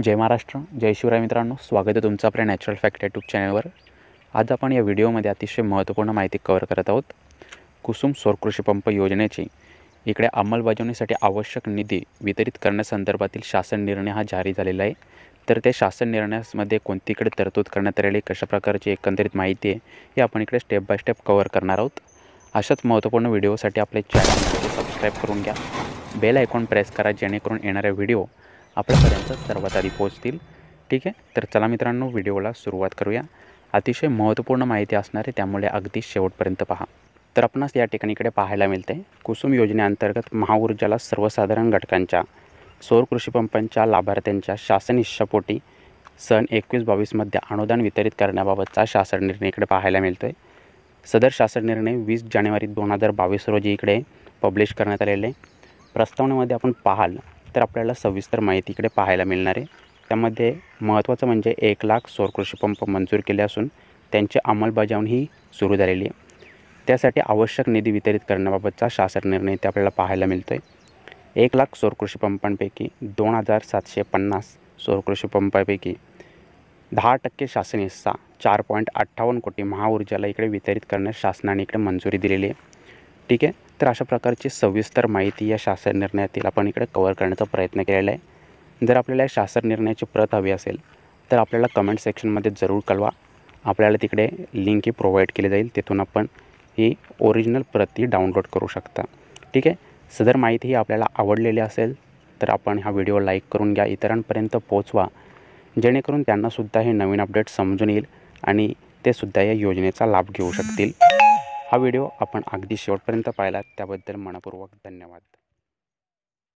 जय महाराष्ट्र जय शिवराय मित्रांनो स्वागत आहे तुमचं आपल्या नॅचरल फॅक्ट यूट्यूब चॅनलवर आज आपण या व्हिडिओमध्ये अतिशय महत्त्वपूर्ण माहिती कव्हर करत आहोत कुसुम सौर कृषी पंप योजनेची इकडे अंमलबजावणीसाठी आवश्यक निधी वितरित करण्यासंदर्भातील शासन निर्णय हा जारी झालेला आहे तर त्या शासन निर्णयामध्ये कोणतीकडे तरतूद करण्यात आलेली कशा प्रकारची एकंदरीत माहिती आहे हे आपण इकडे स्टेप बाय स्टेप कव्हर करणार आहोत अशाच महत्त्वपूर्ण व्हिडिओसाठी आपले चॅनल सबस्क्राईब करून घ्या बेल आयकॉन प्रेस करा जेणेकरून येणाऱ्या व्हिडिओ आपल्यापर्यंत सर्वात आधी पोहोचतील ठीक आहे तर चला मित्रांनो व्हिडिओला सुरुवात करूया अतिशय महत्त्वपूर्ण माहिती असणार आहे त्यामुळे अगदी शेवटपर्यंत पहा तर आपणास या ठिकाणीकडे पाहायला मिळते कुसुम योजनेअंतर्गत महाऊर्जाला सर्वसाधारण घटकांच्या सौर कृषीपंपांच्या लाभार्थ्यांच्या शासन हिश्शापोटी सन एकवीस बावीसमध्ये अनुदान वितरित करण्याबाबतचा शासन निर्णय इकडे पाहायला मिळतो आहे सदर शासन निर्णय वीस जानेवारी दोन हजार बावीस रोजी इकडे पब्लिश करण्यात आलेले प्रस्तावनेमध्ये आपण पाहाल तर आपल्याला सविस्तर माहिती इकडे पाहायला मिळणार आहे त्यामध्ये महत्त्वाचं म्हणजे एक लाख सौर पंप मंजूर केले असून त्यांची अंमलबजावणीही ही सुरू झालेली आहे त्यासाठी आवश्यक निधी वितरित करण्याबाबतचा शासन निर्णय ते आपल्याला पाहायला मिळतो आहे एक लाख सौर कृषी पंपांपैकी दोन हजार सातशे पन्नास सौर पंपापैकी दहा टक्के शासन हिस्सा चार पॉईंट अठ्ठावन्न कोटी महाऊर्जाला इकडे वितरित करण्यास शासनाने इकडे मंजुरी दिलेली आहे ठीक आहे तर अशा प्रकारची सविस्तर माहिती या शासन निर्णयातील आपण इकडे कवर करण्याचा प्रयत्न केलेला आहे जर आपल्याला या शासन निर्णयाची प्रत हवी असेल तर आपल्याला कमेंट सेक्शनमध्ये जरूर कळवा आपल्याला तिकडे लिंक ही प्रोव्हाइड केली जाईल तिथून आपण ही ओरिजिनल प्रती डाउनलोड करू शकता ठीक आहे सदर माहिती ही आपल्याला आवडलेली असेल तर आपण हा व्हिडिओ लाईक करून घ्या इतरांपर्यंत पोचवा जेणेकरून त्यांनासुद्धा हे नवीन अपडेट समजून येईल आणि ते सुद्धा या योजनेचा लाभ घेऊ शकतील हा व्हिडिओ आपण अगदी शेवटपर्यंत पाहिलात त्याबद्दल मनपूर्वक धन्यवाद